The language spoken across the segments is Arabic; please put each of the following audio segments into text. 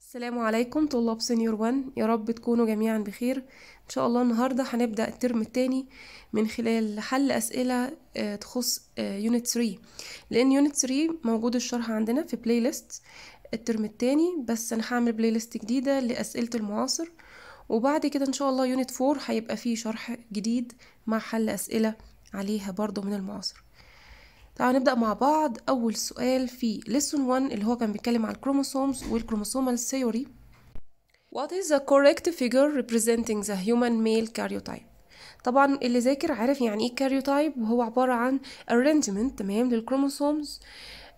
السلام عليكم طلاب سنيور 1 يا رب تكونوا جميعا بخير ان شاء الله النهارده هنبدا الترم الثاني من خلال حل اسئله آه، تخص يونت آه، 3 لان يونت 3 موجود الشرح عندنا في بلاي ليست الترم الثاني بس انا هعمل بلاي ليست جديده لاسئله المعاصر وبعد كده ان شاء الله يونت 4 هيبقى فيه شرح جديد مع حل اسئله عليها برضو من المعاصر تعالوا نبدأ مع بعض أول سؤال في lesson 1 اللي هو كان بيتكلم على الكروموسومز والكروموسومال theory What is the correct figure representing the human male karyotype? طبعا اللي ذاكر عارف يعني ايه كاريوتايب وهو عبارة عن arrangement تمام للكروموسومز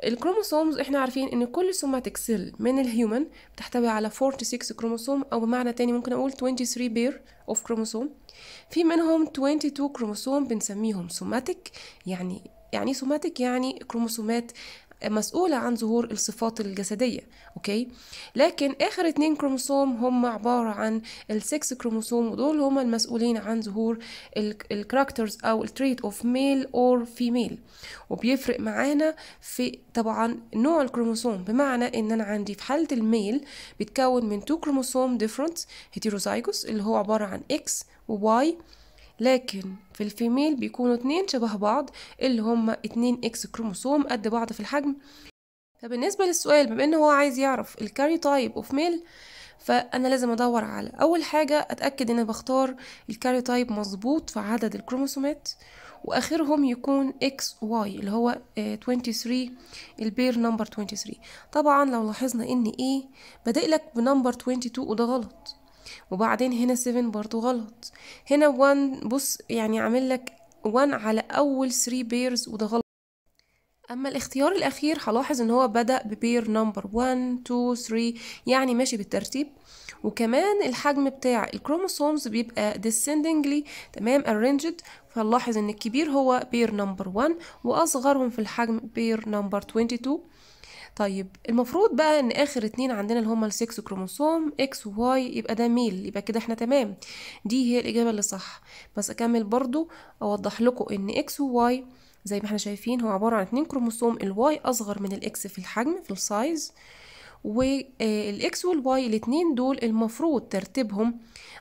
الكروموسومز احنا عارفين ان كل سوماتيك سيل من الهيومن بتحتوي على 46 كروموسوم او بمعنى تاني ممكن اقول 23 بير اوف كروموسوم في منهم 22 كروموسوم بنسميهم سوماتيك يعني يعني سوماتيك يعني كروموسومات مسؤولة عن ظهور الصفات الجسدية أوكي لكن آخر اتنين كروموسوم هم عبارة عن السكس كروموسوم ودول هم المسؤولين عن ظهور الكراكترز أو التريت أوف ميل أور فيميل وبيفرق معانا في طبعا نوع الكروموسوم بمعنى إن أنا عندي في حالة الميل بيتكون من تو كروموسوم ديفرنت هيتيروزايجوس اللي هو عبارة عن إكس وواي لكن في الفيميل بيكونوا اتنين شبه بعض اللي هما اتنين اكس كروموسوم قد بعض في الحجم فبالنسبة للسؤال بما ان هو عايز يعرف الكاري تايب اوف ميل فانا لازم ادور على اول حاجة اتأكد ان بختار الكاري تايب مظبوط في عدد الكروموسومات واخرهم يكون اكس واي اللي هو 23 البير نمبر 23 طبعا لو لاحظنا ان ايه بدأ لك بنمبر 22 وده غلط وبعدين هنا 7 برضو غلط هنا 1 بص يعني عامل لك 1 على اول 3 بيرز وده غلط اما الاختيار الاخير هلاحظ ان هو بدا ببير نمبر 1 2 3 يعني ماشي بالترتيب وكمان الحجم بتاع الكروموسومز بيبقى descendingly تمام arranged فنلاحظ ان الكبير هو بير نمبر 1 واصغرهم في الحجم بير نمبر 22 طيب المفروض بقى ان اخر اتنين عندنا اللي هما السكس كروموسوم اكس وواي يبقى ده ميل يبقى كده احنا تمام دي هي الاجابه اللي صح بس اكمل برضو اوضح لكم ان اكس وواي زي ما احنا شايفين هو عباره عن اتنين كروموسوم الواي اصغر من الاكس في الحجم في السايز والاكس آه، والواي الاتنين دول المفروض ترتيبهم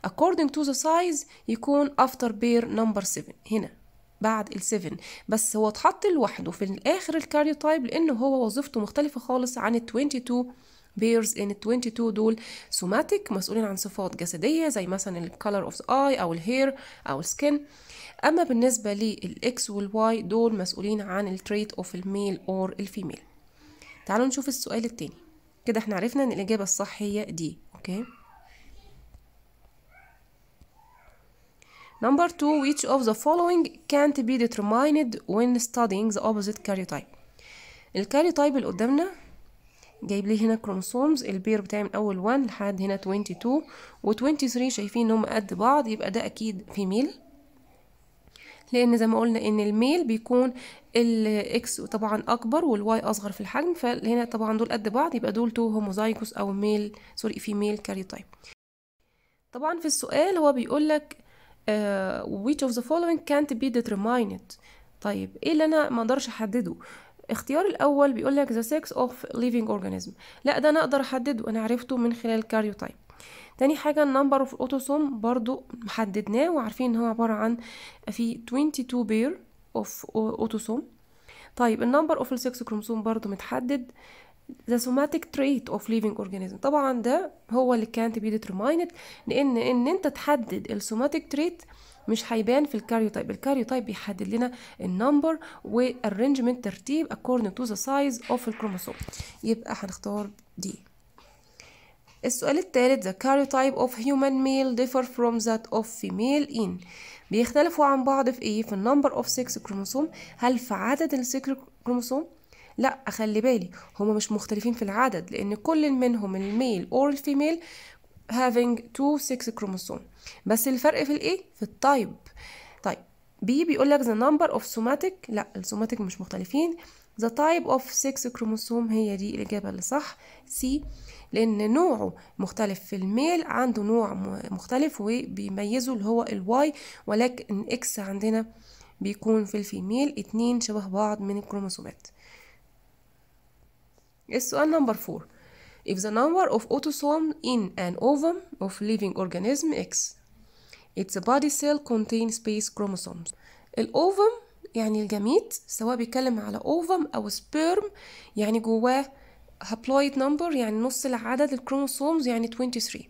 according to the size يكون after pair number 7 هنا بعد ال7 بس هو اتحط لوحده في الاخر الكاريوتايب لان هو وظيفته مختلفه خالص عن ال 22 بيرز ان 22 دول سوماتيك مسؤولين عن صفات جسديه زي مثلا الكالر اوف ذا اي او الهير او السكن اما بالنسبه للاكس والواي دول مسؤولين عن التريت اوف الميل اور الفيميل تعالوا نشوف السؤال الثاني كده احنا عرفنا ان الاجابه الصح هي دي اوكي okay. Number two, which of the following can't be determined when studying the opposite karyotype الكاري تايب اللي قدامنا جايب لي هنا كروموسومز البير بتاعي من اول 1 لحد هنا 22 و 23 شايفين ان هم قد بعض يبقى ده اكيد ميل لان زي ما قلنا ان الميل بيكون الاكس طبعا اكبر والواي اصغر في الحجم فهنا طبعا دول قد بعض يبقى دول تو هوموزايجوس او ميل سوري في ميل كاريوتايب طبعا في السؤال هو بيقول لك آه، which of the following can't be determined طيب ايه اللي انا ما اقدرش احدده اختيار الاول بيقول لك the sex of living organism لا ده انا اقدر احدده انا عرفته من خلال الكاريوتايب تاني حاجة النمبر اوف اوتوسوم برضو محددناه وعارفين ان هو عبارة عن في 22 بير اوف اوتوسوم طيب النمبر اوف السكس كروموسوم برضو متحدد the somatic trait of living organism طبعا ده هو اللي كان to be determined لان ان انت تحدد السوماتيك تريت مش هيبان في الكاريوتايب الكاريوتايب بيحدد لنا النمبر والارنجمنت ترتيب اكوردنج تو ذا سايز اوف الكروموسوم يبقى هنختار دي السؤال الثالث the karyotype of human male differ from that of female in بيختلفوا عن بعض في ايه في النمبر of sex كروموسوم هل في عدد السكر كروموسوم لا اخلي بالي هما مش مختلفين في العدد لان كل منهم الميل اور الفيميل having two sex chromosome بس الفرق في الايه في التايب طيب بي بيقول لك the number of somatic لا السوماتيك مش مختلفين the type of sex chromosome هي دي الإجابة اللي صح سي لأن نوعه مختلف في الميل عنده نوع مختلف وبيميزه اللي هو الواي ولكن إكس عندنا بيكون في الفيميل اتنين شبه بعض من الكروموسومات السؤال نمبر 4 if the number of autosomes in an ovum of living organism X its body cell contain space chromosomes الأوفم يعني الجميت سواء بيتكلم على أوفم أو سبيرم يعني جواه هابلويد نمبر يعني نص العدد الكروموسومز يعني 23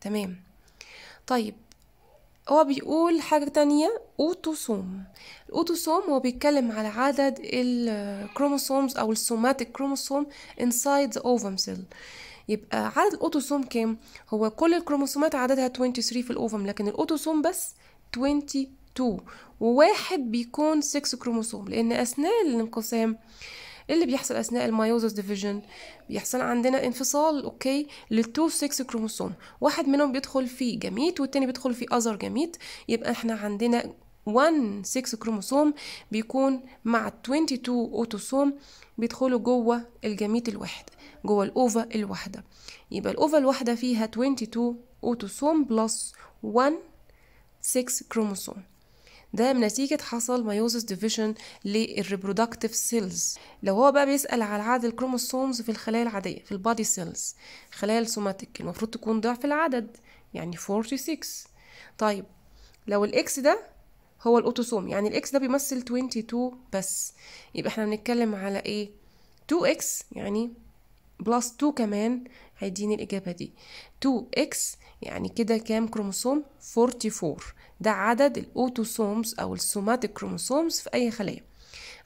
تمام طيب هو بيقول حاجة تانية أوتوسوم الأوتوسوم هو بيتكلم على عدد الكروموسومز أو السوماتيك كروموسوم inside the ovum cell يبقى عدد الأوتوسوم كام؟ هو كل الكروموسومات عددها 23 في الأوفم لكن الأوتوسوم بس 22 وواحد بيكون 6 كروموسوم لأن أثناء الانقسام اللي بيحصل اثناء الميوزس ديفيجن بيحصل عندنا انفصال اوكي للتو سكس كروموسوم واحد منهم بيدخل في جميت والتاني بيدخل في اذر جميت يبقى احنا عندنا 1 6 كروموسوم بيكون مع 22 اوتوسوم بيدخلوا جوه الجميت الواحد جوه الاوفا الواحده يبقى الاوفا الواحده فيها 22 اوتوسوم بلس 1 6 كروموسوم ده من نتيجة حصل ميوزس ديفيشن للريبرودكتيف سيلز لو هو بقى بيسأل على عدد الكروموسومز في الخلايا العادية في البادي سيلز خلايا السوماتيك المفروض تكون ضعف العدد يعني 46 طيب لو الاكس ده هو الاوتوسوم يعني الاكس ده بيمثل 22 بس يبقى احنا بنتكلم على ايه 2 اكس يعني بلس 2 كمان هيديني الإجابة دي 2x يعني كده كام كروموسوم 44 ده عدد الأوتوسومز أو السوماتيك كروموسومز في أي خلية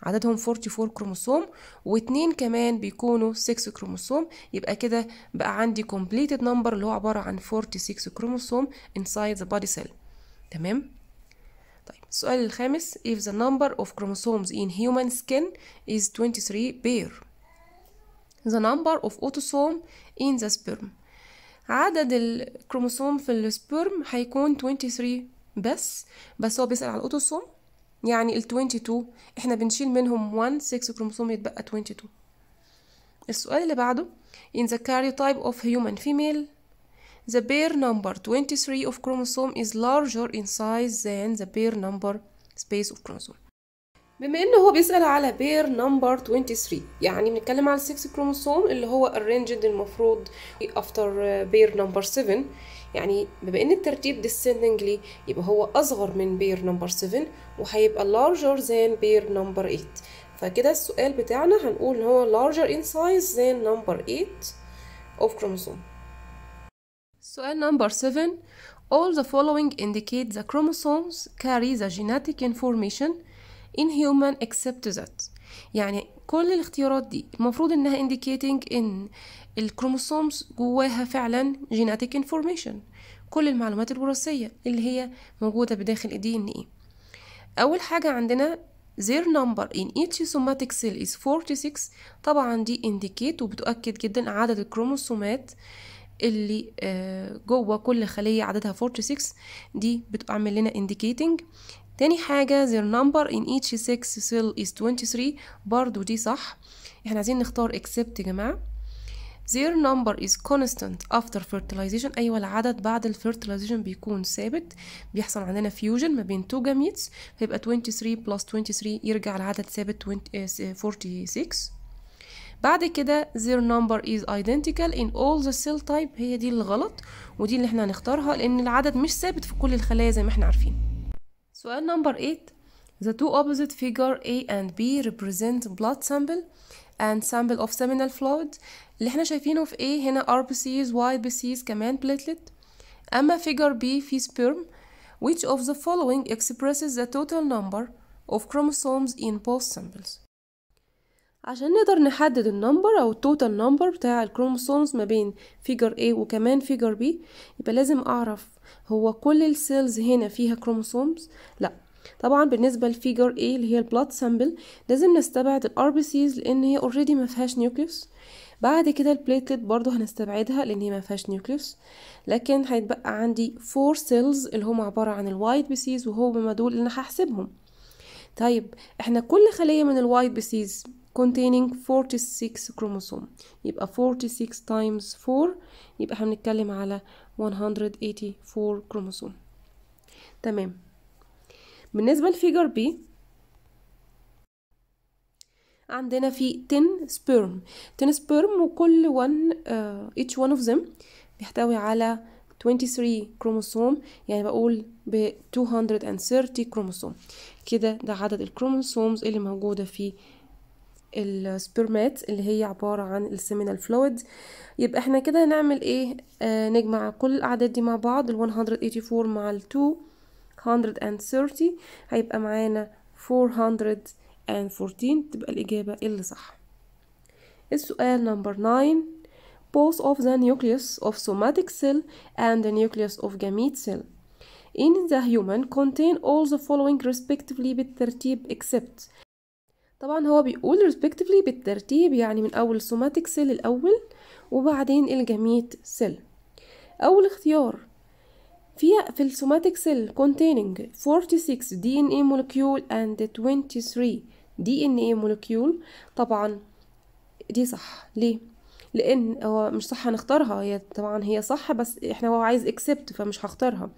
عددهم 44 كروموسوم واتنين كمان بيكونوا 6 كروموسوم يبقى كده بقى عندي completed number اللي هو عبارة عن 46 كروموسوم inside the body cell تمام طيب السؤال الخامس if the number of chromosomes in human skin is 23 pair the number of autosome in the sperm عدد الكروموسوم في السبرم هيكون 23 بس بس هو بيسأل على الأوتوسوم يعني ال 22 احنا بنشيل منهم 1 6 كروموسوم يتبقى 22 السؤال اللي بعده in the karyotype of human female the pair number 23 of chromosome is larger in size than the pair number space of chromosome بما ان هو بيسأل على بير نمبر 23 يعني بنتكلم على 6 كروموسوم اللي هو الرينجد المفروض افتر بير نمبر 7 يعني بما ان الترتيب descendingly يبقى هو اصغر من بير نمبر 7 وهيبقى larger than بير نمبر 8 فكده السؤال بتاعنا هنقول ان هو larger in size than number 8 of chromosome سؤال نمبر 7 All the following indicate the chromosomes carry the genetic information in human except that يعني كل الاختيارات دي المفروض انها indicating ان الكروموسومز جواها فعلا genetic information كل المعلومات الوراثية اللي هي موجودة بداخل ال DNA أول حاجة عندنا their number in each somatic cell is 46 طبعا دي indicate وبتؤكد جدا عدد الكروموسومات اللي آه، جوه كل خلية عددها 46 دي بتعمل لنا indicating تاني حاجة their number in each sex cell is 23 برضو دي صح احنا عايزين نختار except يا جماعة their number is constant after fertilization أيوة العدد بعد ال fertilization بيكون ثابت بيحصل عندنا fusion ما بين two gametes فيبقى 23 plus 23 يرجع العدد ثابت 46 آه، بعد كده their number is identical in all the cell type هي دي الغلط ودي اللي احنا هنختارها لأن العدد مش ثابت في كل الخلايا زي ما احنا عارفين سؤال number 8 The two opposite figure A and B represent blood sample and sample of seminal fluid اللي احنا شايفينه في A هنا RBCs YBCs كمان platelet أما figure B في sperm which of the following expresses the total number of chromosomes in both samples عشان نقدر نحدد النمبر او التوتال نمبر بتاع الكروموسومز ما بين فيجر A وكمان فيجر B يبقى لازم اعرف هو كل السيلز هنا فيها كروموسومز لا طبعا بالنسبة لفيجر A اللي هي البلاد سامبل لازم نستبعد الار بي سيز لان هي اوريدي ما فيهاش نيوكليوس بعد كده البليتلت برضو هنستبعدها لان هي ما فيهاش نيوكليوس لكن هيتبقى عندي فور سيلز اللي هم عبارة عن الوايت سيز وهو دول اللي انا هحسبهم طيب احنا كل خلية من الوايت سيز containing 46 chromosome يبقى 46 times 4 يبقى احنا بنتكلم على 184 chromosome تمام بالنسبة لفيجر بي عندنا في 10 sperm 10 sperm وكل one uh, each one of them بيحتوي على 23 كروموسوم يعني بقول ب 230 كروموسوم كده ده عدد الكروموسومز اللي موجودة في السبرمات اللي هي عبارة عن السيمينال فلويد يبقى احنا كده هنعمل ايه آه نجمع كل الاعداد دي مع بعض ال 184 مع ال 230 هيبقى معانا 414 تبقى الاجابة اللي صح السؤال نمبر 9 both of the nucleus of somatic cell and the nucleus of gamete cell in the human contain all the following respectively بالترتيب except طبعا هو بيقول respectively بالترتيب يعني من أول somatic cell الأول وبعدين الجميت cell أول اختيار في في السوماتيك سيل containing 46 DNA molecule and 23 DNA molecule طبعا دي صح ليه لان هو مش صح نختارها هي طبعا هي صح بس احنا هو عايز اكسبت فمش هختارها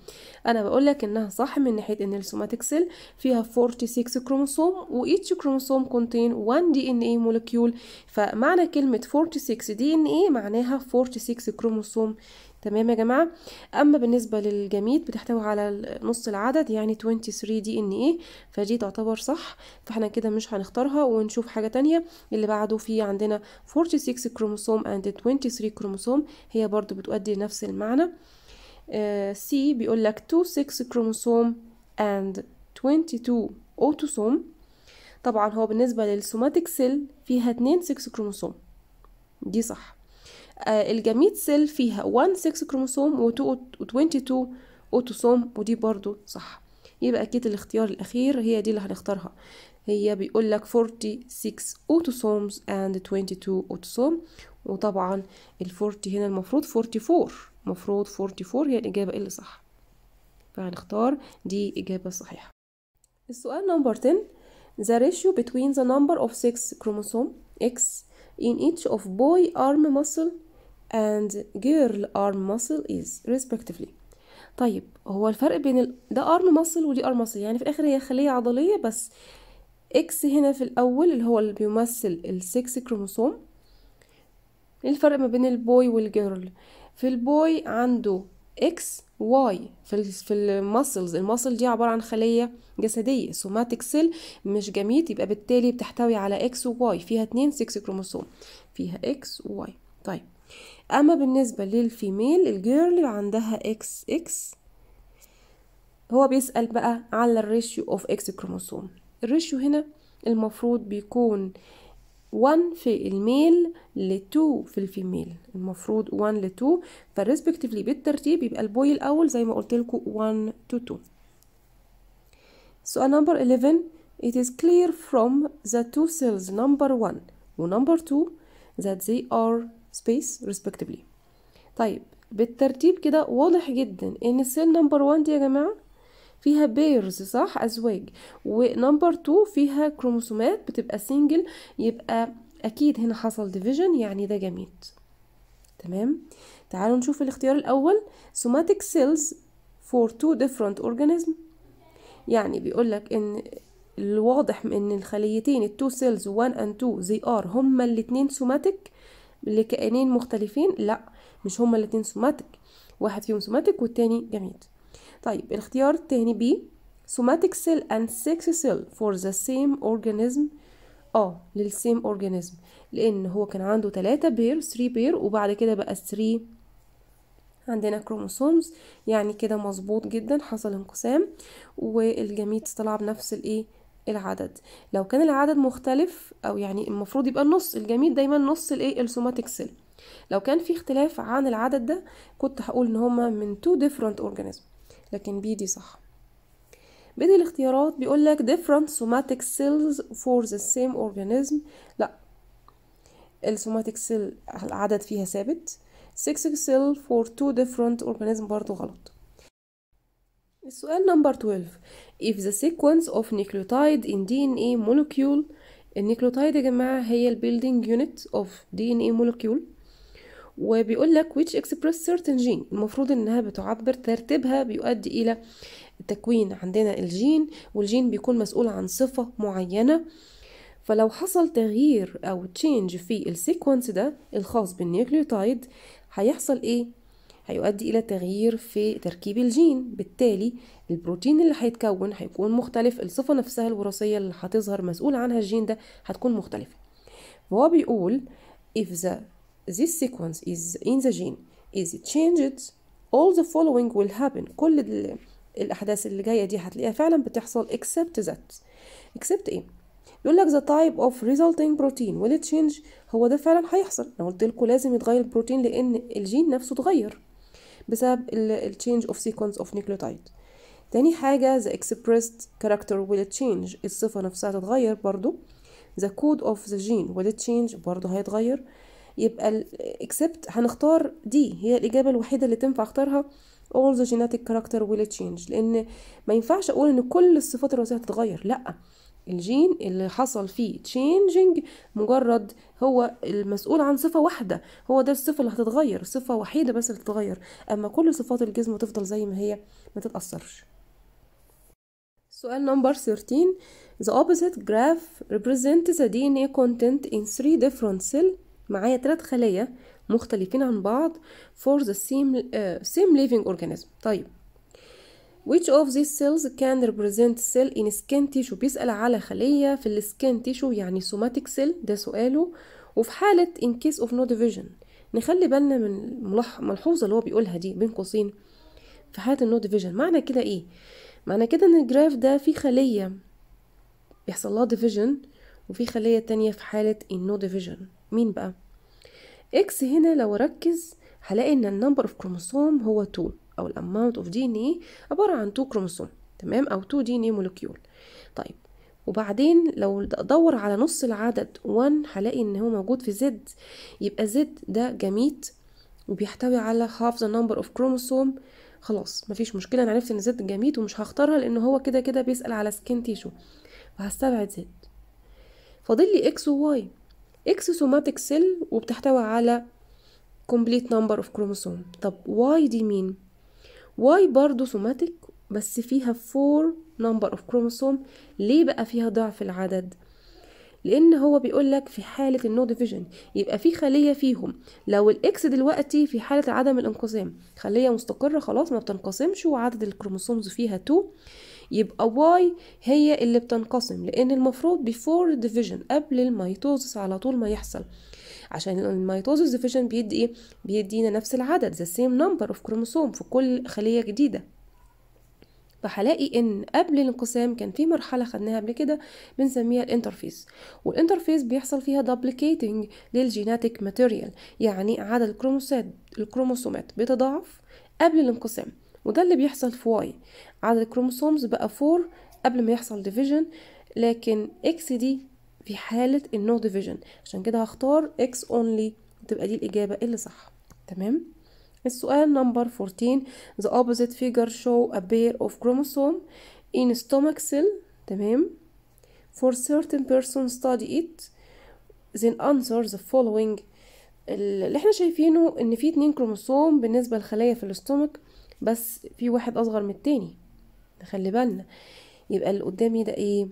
انا بقول لك انها صح من ناحيه ان السوماتيك سيل فيها 46 كروموسوم وايتش كروموسوم كونتين 1 دي ان اي مولكيول فمعنى كلمه 46 دي ان اي معناها 46 كروموسوم تمام يا جماعة أما بالنسبة للجميد بتحتوي على نص العدد يعني 23 دي ان ايه فدي تعتبر صح فاحنا كده مش هنختارها ونشوف حاجة تانية اللي بعده في عندنا 46 كروموسوم and 23 كروموسوم هي برضو بتؤدي نفس المعنى سي آه، uh, بيقول لك 26 كروموسوم and 22 اوتوسوم طبعا هو بالنسبة للسوماتيك سيل فيها 2 6 كروموسوم دي صح آه، الجميد سيل فيها 1 6 كروموسوم و 22 اوتوسوم ودي برضو صح يبقى اكيد الاختيار الاخير هي دي اللي هنختارها هي بيقول لك 46 اوتوسومز اند 22 اوتوسوم وطبعا ال 40 هنا المفروض 44 المفروض 44 هي الاجابه إيه اللي صح فهنختار دي اجابه صحيحه السؤال نمبر 10 the ratio between the number of 6 chromosome X in each of boy arm muscle and girl arm muscle is respectively طيب هو الفرق بين ال... ده arm muscle ودي arm muscle يعني في الاخر هي خلية عضلية بس اكس هنا في الاول اللي هو اللي بيمثل السكس كروموسوم ايه الفرق ما بين البوي والجيرل في البوي عنده اكس واي في ال في المسلز المسل دي عباره عن خليه جسديه سوماتيك سيل مش جميل يبقى بالتالي بتحتوي على اكس وواي فيها اتنين سكس كروموسوم فيها اكس وواي طيب اما بالنسبه للفيميل الجيرل عندها اكس اكس هو بيسال بقى على الريشيو اوف اكس كروموسوم الريشيو هنا المفروض بيكون 1 في الميل ل 2 في الفيميل المفروض 1 ل 2 فالريسبكتيفلي بالترتيب يبقى البوي الاول زي ما قلت لكم 1 to 2 سؤال نمبر 11 It is clear from the two cells number 1 و number 2 that they are space respectively طيب بالترتيب كده واضح جدا ان السيل نمبر 1 دي يا جماعه فيها بيرز صح ازواج ونمبر 2 فيها كروموسومات بتبقى سنجل يبقى اكيد هنا حصل ديفيجن يعني ده جميل تمام تعالوا نشوف الاختيار الاول سوماتيك سيلز فور تو ديفرنت اورجانيزم يعني بيقول لك ان الواضح ان الخليتين التو سيلز 1 اند 2 زي ار هما الاثنين سوماتيك لكائنين مختلفين لا مش هما الاتنين سوماتيك واحد فيهم سوماتيك والتاني جميد طيب الاختيار التاني بي somatic cell and sex cell for the same organism اه للسيم اورجانيزم لان هو كان عنده تلاتة بير 3 بير وبعد كده بقى 3 عندنا كروموسومز يعني كده مظبوط جدا حصل انقسام والجميد طلع بنفس الايه العدد لو كان العدد مختلف او يعني المفروض يبقى النص الجميل دايما نص الايه السوماتيك سيل لو كان في اختلاف عن العدد ده كنت هقول ان هما من تو ديفرنت اورجانيزم لكن بي دي صح بين الاختيارات بيقول لك different somatic cells for the same organism لا السوماتيك سيل العدد فيها ثابت 6 cell for two different organism برضو غلط السؤال نمبر 12 if the sequence of nucleotide in DNA molecule النيكلوتايد يا جماعة هي البيلدينج يونت of DNA molecule وبيقول لك which express certain gene المفروض انها بتعبر ترتيبها بيؤدي الى التكوين عندنا الجين والجين بيكون مسؤول عن صفة معينة فلو حصل تغيير او تشينج في السيكونس ده الخاص بالنيوكليوتايد هيحصل ايه هيؤدي إلى تغيير في تركيب الجين بالتالي البروتين اللي هيتكون هيكون مختلف الصفة نفسها الوراثية اللي هتظهر مسؤول عنها الجين ده هتكون مختلفة فهو بيقول if the this sequence is in the gene is changed all the following will happen كل الأحداث اللي جاية دي هتلاقيها فعلا بتحصل except that except ايه يقول لك the type of resulting protein will change هو ده فعلا هيحصل انا قلت لكم لازم يتغير البروتين لان الجين نفسه اتغير بسبب change of sequence of nucleotide تاني حاجة the expressed character will change الصفة نفسها تتغير برضو the code of the gene will change برضو هيتغير يبقى except هنختار دي هي الإجابة الوحيدة اللي تنفع اختارها all the genetic character will change لأن ما ينفعش أقول إن كل الصفات الرئيسية هتتغير لأ الجين اللي حصل فيه تشينجينج مجرد هو المسؤول عن صفة واحدة هو ده الصفة اللي هتتغير صفة وحيدة بس اللي تتغير أما كل صفات الجسم تفضل زي ما هي ما تتأثرش سؤال نمبر 13 The opposite graph represents the DNA content in three different cells معايا ثلاث خلايا مختلفين عن بعض for the same, uh, same living organism طيب which of these cells can represent cell in skin tissue بيسأل على خلية في skin tissue يعني somatic cell ده سؤاله وفي حالة in case of no division نخلي بالنا من الملحوظة اللي هو بيقولها دي بين قوسين في حالة النو ديفيجن معنى كده ايه معنى كده ان الجراف ده فيه خلية بيحصل لها ديفيجن وفي خلية تانية في حالة النو ديفيجن مين بقى اكس هنا لو ركز هلاقي ان النمبر اوف كروموسوم هو 2 أو الأماونت أوف دي إن إيه عبارة عن تو كروموسوم تمام أو تو دي إن إيه مولكيول طيب وبعدين لو ادور على نص العدد 1 هلاقي ان هو موجود في زد يبقى زد ده جميت وبيحتوي على half the number of chromosome خلاص مفيش مشكله انا عرفت ان زد جميت ومش هختارها لان هو كده كده بيسال على سكين تيشو فهستبعد زد فاضل لي اكس وواي اكس سوماتيك سيل وبتحتوي على complete number of chromosome طب واي دي مين واي برضو سوماتيك بس فيها 4 نمبر اوف كروموسوم ليه بقى فيها ضعف العدد لان هو بيقول لك في حاله النو ديفيجن يبقى في خليه فيهم لو الاكس دلوقتي في حاله عدم الانقسام خليه مستقره خلاص ما بتنقسمش وعدد الكروموسومز فيها 2 يبقى واي هي اللي بتنقسم لان المفروض بيفور ديفيجن قبل الميتوزس على طول ما يحصل عشان الميتوزيس ديفيجن بيدي ايه بيدينا نفس العدد the same number of كروموسوم في كل خليه جديده فهلاقي ان قبل الانقسام كان في مرحله خدناها قبل كده بنسميها الانترفيس والانترفيس بيحصل فيها دوبليكيتنج للجيناتيك ماتيريال يعني عدد الكروموسات الكروموسومات بيتضاعف قبل الانقسام وده اللي بيحصل في واي عدد الكروموسومز بقى 4 قبل ما يحصل ديفيجن لكن اكس دي في حالة النو ديفيجن عشان كده هختار اكس اونلي تبقى دي الإجابة اللي صح تمام السؤال نمبر 14 the opposite figure show a pair of chromosome in stomach cell تمام for certain person study it then answer the following اللي احنا شايفينه ان في اتنين كروموسوم بالنسبة للخلايا في الاستومك بس في واحد اصغر من التاني نخلي بالنا يبقى اللي قدامي ده ايه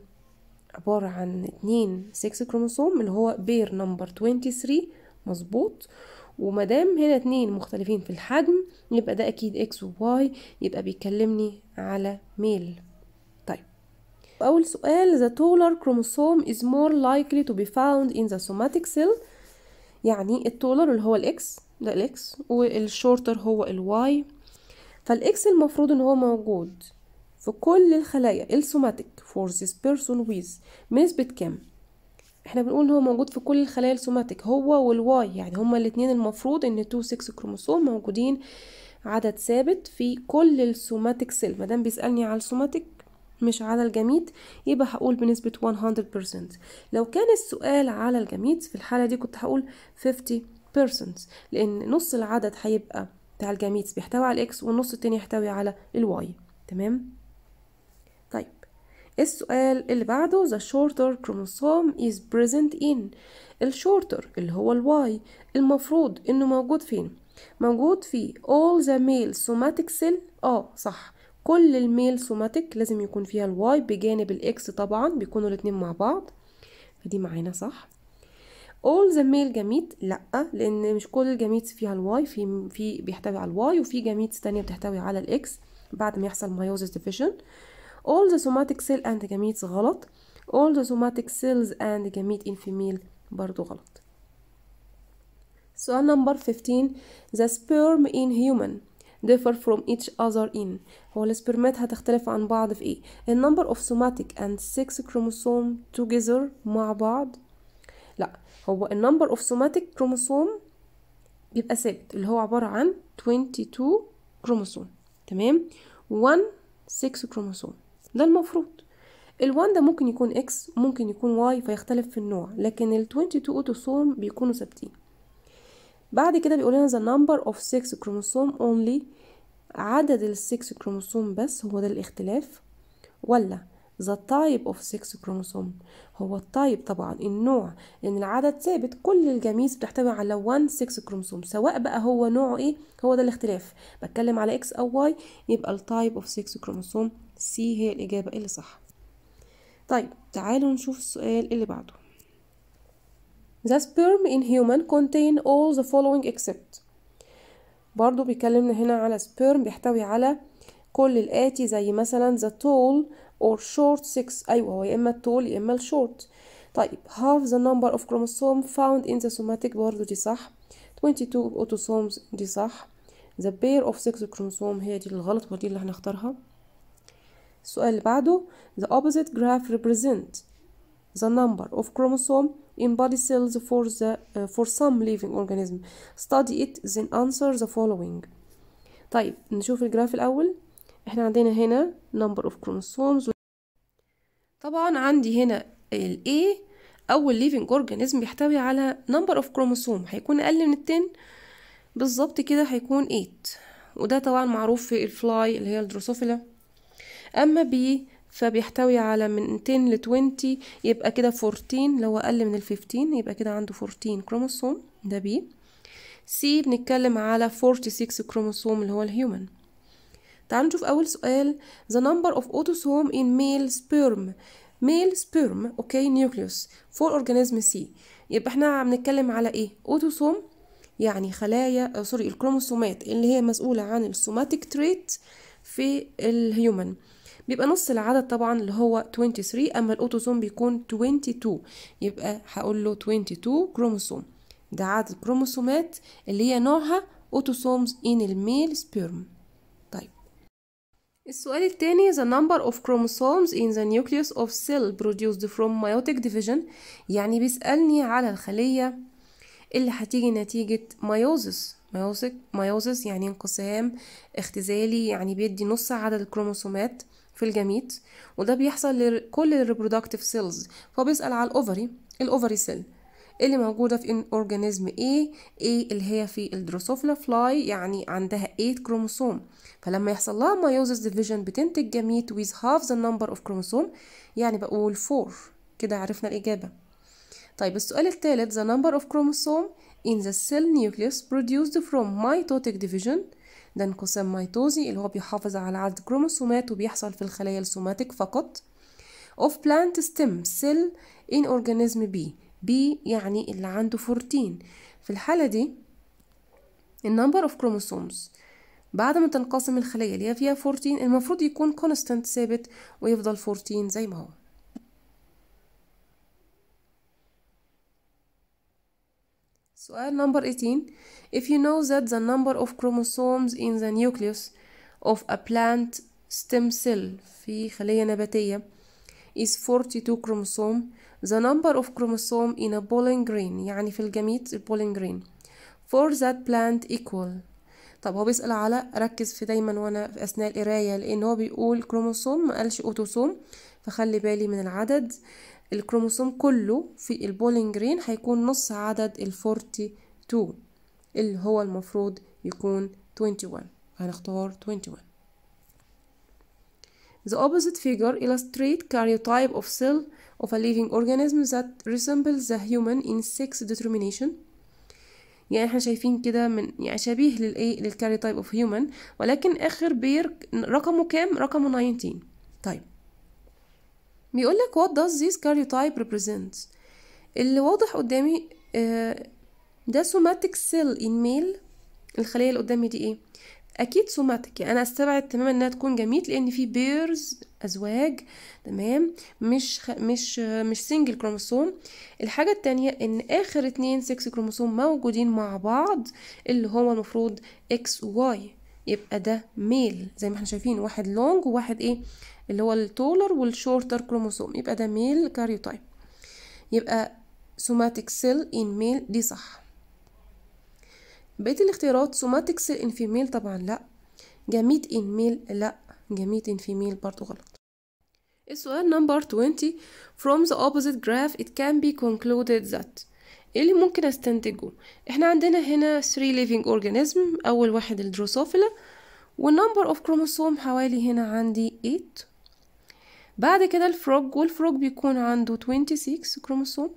عبارة عن اتنين سكس كروموسوم اللي هو بير نمبر 23 مظبوط ومادام هنا اتنين مختلفين في الحجم يبقى ده اكيد اكس وواي يبقى بيكلمني على ميل طيب اول سؤال the taller chromosome is more likely to be found in the somatic cell يعني التولر اللي هو الاكس ده الاكس والشورتر هو الواي فالاكس المفروض ان هو موجود في كل الخلايا السوماتيك for this person with بنسبة كام؟ احنا بنقول ان هو موجود في كل الخلايا السوماتيك هو والواي يعني هما الاتنين المفروض ان تو سكس كروموسوم موجودين عدد ثابت في كل السوماتيك سيل مادام بيسالني على السوماتيك مش على الجميد يبقى هقول بنسبة 100% لو كان السؤال على الجميد في الحالة دي كنت هقول 50% لأن نص العدد هيبقى بتاع الجميد بيحتوي على الإكس والنص التاني يحتوي على الواي تمام؟ السؤال اللي بعده the shorter chromosome is present in الشورتر اللي هو الواي المفروض انه موجود فين موجود في all the male somatic cell اه صح كل الميل سوماتيك لازم يكون فيها الواي بجانب الاكس طبعا بيكونوا الاتنين مع بعض فدي معانا صح all the male جميت لا لان مش كل الجميت فيها الواي في في بيحتوي على الواي وفي جميت تانية بتحتوي على الاكس بعد ما يحصل meiosis division all the somatic cell and gametes غلط all the somatic cells and gametes in female برضو غلط سؤال نمبر 15 the sperm in human differ from each other in هو السبرمات هتختلف عن بعض في ايه the number of somatic and sex chromosome together مع بعض لا هو number of somatic chromosome بيبقى ثابت اللي هو عبارة عن 22 كروموسوم تمام 1 6 كروموسوم ده المفروض ال1 ده ممكن يكون X ممكن يكون Y فيختلف في النوع لكن ال22 اوتوسوم بيكونوا ثابتين بعد كده بيقول لنا the number of 6 chromosome only عدد ال 6 كروموسوم بس هو ده الاختلاف ولا the type of 6 chromosome هو التايب طبعا النوع لان العدد ثابت كل الجميز بتحتوي على 1 6 كروموسوم سواء بقى هو نوعه ايه هو ده الاختلاف بتكلم على x او y يبقى التايب of 6 chromosome سي هي الإجابة إيه اللي صح طيب تعالوا نشوف السؤال اللي بعده The sperm in human contain all the following except برضو بيكلمنا هنا على sperm بيحتوي على كل الآتي زي مثلا the tall or short sex أيوة هو يا إما الطول يا إما الشورت طيب half the number of chromosomes found in the somatic برضو دي صح 22 autosomes دي صح the pair of sex chromosomes هي دي الغلط ودي اللي هنختارها السؤال اللي بعده the opposite graph represent the number of chromosome in body cells for the uh, for some living organism study it then answer the following طيب نشوف الجراف الاول احنا عندنا هنا number of chromosomes طبعا عندي هنا ال A اول living organism بيحتوي على number of chromosome هيكون اقل من التن بالظبط كده هيكون 8 وده طبعا معروف في الفلاي اللي هي الدروسوفيلا أما بي فبيحتوي على من 10 ل 20 يبقى كده 14 لو أقل من ال 15 يبقى كده عنده 14 كروموسوم ده بي سي بنتكلم على 46 كروموسوم اللي هو الهيومن تعالوا نشوف أول سؤال the number of autosome in male sperm male sperm okay nucleus for organism C يبقى احنا بنتكلم على ايه اوتوسوم يعني خلايا سوري آه، الكروموسومات اللي هي مسؤولة عن السوماتيك تريت في الهيومن بيبقى نص العدد طبعا اللي هو 23 اما الاوتوزوم بيكون 22 يبقى هقول له 22 كروموسوم ده عدد الكروموسومات اللي هي نوعها اوتوسومز ان الميل سبيرم طيب السؤال الثاني the number of chromosomes in the nucleus of cell produced from meiotic division يعني بيسألني على الخلية اللي هتيجي نتيجة ميوزس ميوزس يعني انقسام اختزالي يعني بيدي نص عدد الكروموسومات في الجميت وده بيحصل لكل الريبرودكتيف سيلز فبيسأل على الأوفري الأوفري سيل اللي موجودة في إن أورجانيزم A A اللي هي في الدروسوفلا فلاي يعني عندها 8 كروموسوم فلما يحصل لها مايوزس ديفيجن بتنتج جميت with half the number of كروموسوم يعني بقول 4 كده عرفنا الإجابة طيب السؤال الثالث the number of chromosome in the cell nucleus produced from mitotic division ده انقسام ميتوزي اللي هو بيحافظ على عدد كروموسومات وبيحصل في الخلايا السوماتيك فقط of plant stem cell in organism B بي يعني اللي عنده 14 في الحالة دي number of كروموسومز بعد ما تنقسم الخلية اللي هي فيها 14 المفروض يكون كونستانت ثابت ويفضل 14 زي ما هو سؤال نمبر 18 if you know that the number of chromosomes in the nucleus of a plant stem cell في خلية نباتية is 42 chromosome the number of chromosome in a pollen grain يعني في الجميد البولين جرين for that plant equal طب هو بيسأل على ركز في دايما وانا في اثناء القراية لان هو بيقول كروموسوم ما قالش اوتوسوم فخلي بالي من العدد الكروموسوم كله في البولينج رين هيكون نص عدد ال 42 اللي هو المفروض يكون 21 هنختار 21 The opposite figure illustrates karyotype of cell of a living organism that resembles the human in sex determination يعني احنا شايفين كده من يعني شبيه للايه للكاريوتايب اوف هيومن ولكن اخر بير رقمه كام رقمه 19 طيب بيقول لك what does this karyotype represent اللي واضح قدامي آه، ده somatic cell in male الخلية اللي قدامي دي ايه اكيد سوماتيك يعني انا استبعد تماما انها تكون جميل لان في بيرز ازواج تمام مش خ... مش مش سنجل كروموسوم الحاجه التانية ان اخر اتنين سكس كروموسوم موجودين مع بعض اللي هو المفروض اكس واي يبقى ده ميل زي ما احنا شايفين واحد لونج وواحد ايه اللي هو التولر والشورتر كروموسوم يبقى ده ميل كاريوتايب يبقى سوماتيك سيل ان ميل دي صح بقية الاختيارات سوماتيك سيل ان فيميل طبعا لا جاميت ان ميل لا جاميت ان فيميل برضو غلط السؤال نمبر 20 from the opposite graph it can be concluded that ايه اللي ممكن استنتجه احنا عندنا هنا 3 living organism اول واحد الدروسوفيلا والنمبر اوف كروموسوم حوالي هنا عندي 8 بعد كده الفروج والفروج بيكون عنده 26 كروموسوم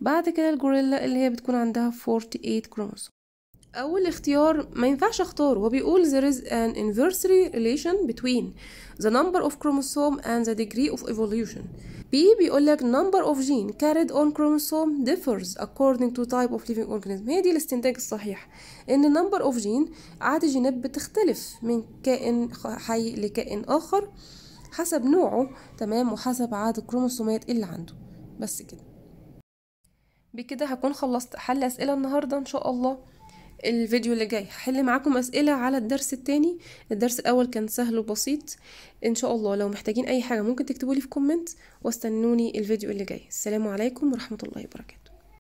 بعد كده الجوريلا اللي هي بتكون عندها 48 كروموسوم اول اختيار ما ينفعش اختار هو بيقول there is an inversely relation between the number of chromosome and the degree of evolution B بيقول لك number of gene carried on chromosome differs according to type of living organism هي دي الاستنتاج الصحيح ان number of gene عدد جينات بتختلف من كائن حي لكائن اخر حسب نوعه تمام وحسب عدد الكروموسومات اللي عنده بس كده بكده هكون خلصت حل اسئله النهارده ان شاء الله الفيديو اللي جاي هحل معاكم اسئله على الدرس التاني الدرس الاول كان سهل وبسيط ان شاء الله لو محتاجين اي حاجه ممكن تكتبوا لي في كومنت واستنوني الفيديو اللي جاي السلام عليكم ورحمه الله وبركاته